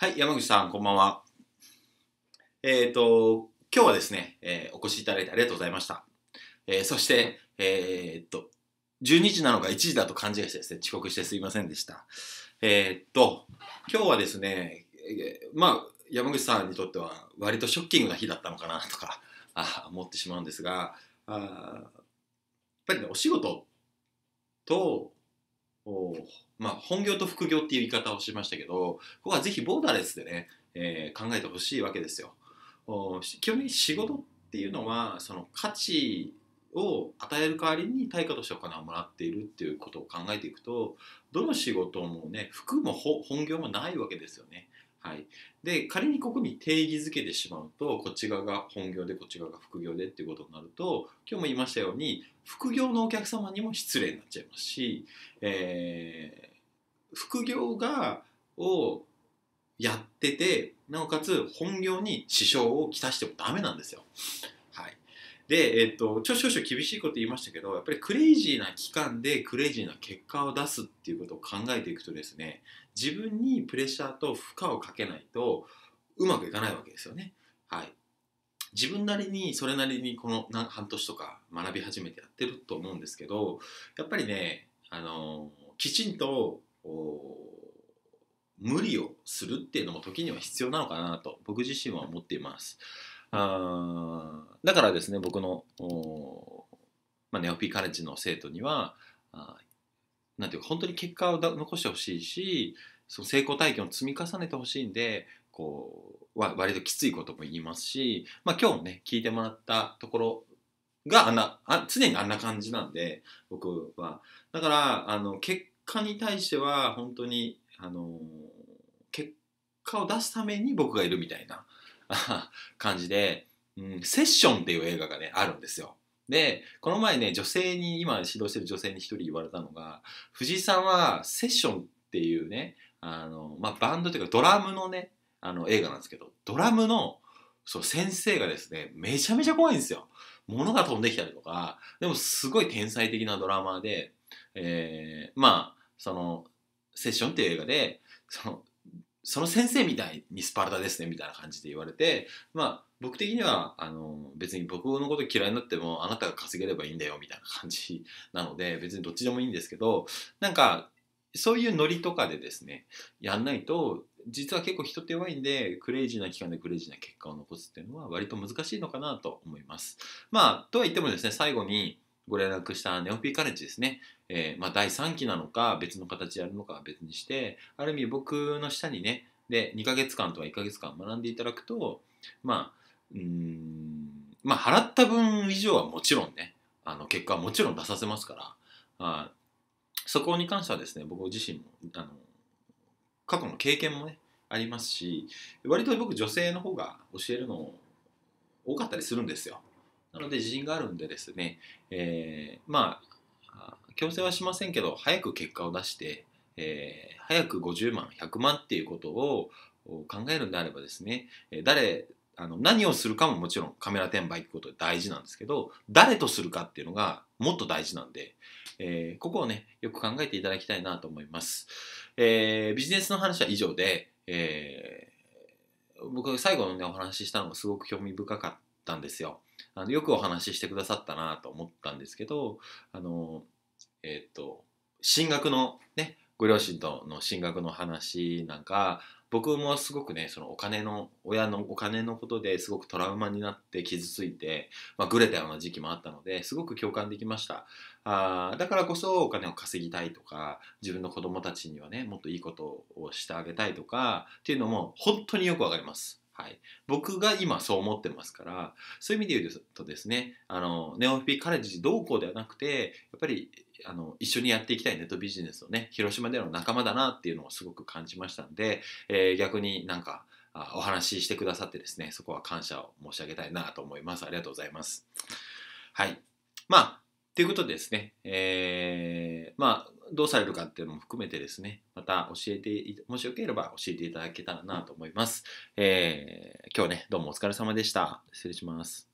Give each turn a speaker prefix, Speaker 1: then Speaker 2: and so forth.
Speaker 1: はい、山口さん、こんばんは。えっ、ー、と、今日はですね、えー、お越しいただいてありがとうございました。えー、そして、えっと、12時なのか1時だと勘違いしてですね、遅刻してすいませんでした。えっと、今日はですね、えまあ、山口さんにとっては割とショッキングな日だったのかなとか、あ思ってしまうんですが、あやっぱりね、お仕事とまあ、本業と副業っていう言い方をしましたけどここはぜひボーダーレスでね、えー、考えてほしいわけですよ。基本的に仕事っていうのはその価値を与える代わりに対価としてお金をもらっているっていうことを考えていくとどの仕事もね服も本業もないわけですよね。はい、で仮にここに定義づけてしまうとこっち側が本業でこっち側が副業でっていうことになると今日も言いましたように副業のお客様にも失礼になっちゃいますし、えー、副業がをやっててなおかつ本業に支障をきたしてもダメなんですよ。で、えっと、ちょ少々厳しいこと言いましたけど、やっぱりクレイジーな期間でクレイジーな結果を出すっていうことを考えていくとですね、自分にプレッシャーと負荷をかけないとうまくいかないわけですよね。はい。自分なりにそれなりにこの半年とか学び始めてやってると思うんですけど、やっぱりね、あの、きちんと、無理をするっていうのも時には必要なのかなと僕自身は思っています。あだからですね僕の、まあ、ネオピーカレッジの生徒にはあなんていうか本当に結果を残してほしいしその成功体験を積み重ねてほしいんでこうわ割ときついことも言いますし、まあ、今日もね聞いてもらったところがあんなあ常にあんな感じなんで僕はだからあの結果に対しては本当にあの結果を出すために僕がいるみたいな 感じで、うん、セッションっていう映画がね、あるんですよ。で、この前ね、女性に、今指導してる女性に一人言われたのが、藤井さんはセッションっていうね、あの、まあ、バンドというかドラムのね、あの映画なんですけど、ドラムの、そう、先生がですね、めちゃめちゃ怖いんですよ。物が飛んできたりとか、でもすごい天才的なドラマーで、えー、まあ、その、セッションっていう映画で、その、その先生みたいにスパルタですねみたいな感じで言われてまあ僕的にはあの別に僕のこと嫌いになってもあなたが稼げればいいんだよみたいな感じなので別にどっちでもいいんですけどなんかそういうノリとかでですねやんないと実は結構人って弱いんでクレイジーな期間でクレイジーな結果を残すっていうのは割と難しいのかなと思います。まあとは言ってもですね最後にご連絡したネオピーカレッジですね、えー、まあ、第3期なのか別の形でやるのかは別にしてある意味僕の下にねで2ヶ月間とか1ヶ月間学んでいただくとまあうんまあ払った分以上はもちろんねあの結果はもちろん出させますからあそこに関してはですね僕自身もあの過去の経験もねありますし割と僕女性の方が教えるの多かったりするんですよなので自信があるんでですね、えー、まあ強制はしませんけど早く結果を出して、えー、早く50万100万っていうことを考えるんであればですね誰あの何をするかももちろんカメラ転売ってことで大事なんですけど誰とするかっていうのがもっと大事なんで、えー、ここをねよく考えていただきたいなと思います、えー、ビジネスの話は以上で、えー、僕最後のねお話ししたのがすごく興味深かったんですよ。あのよくお話ししてくださったなと思ったんですけど、あの、えっ、ー、と、進学のね、ご両親との進学の話なんか、僕もすごくね、そのお金の、親のお金のことですごくトラウマになって傷ついて、まあ、ぐれたような時期もあったので、すごく共感できました。あだからこそお金を稼ぎたいとか、自分の子供たちにはね、もっといいことをしてあげたいとか、っていうのも本当によくわかります。はい、僕が今そう思ってますからそういう意味で言うとですねあのネオフィピカレッジ同行ではなくてやっぱりあの一緒にやっていきたいネットビジネスをね広島での仲間だなっていうのをすごく感じましたんで、えー、逆になんかお話ししてくださってですねそこは感謝を申し上げたいなと思いますありがとうございますはいまあということでですね、えー、まあ、どうされるかっていうのも含めてですね、また教えて、もしよければ教えていただけたらなと思います。えー、今日ね、どうもお疲れ様でした。失礼します。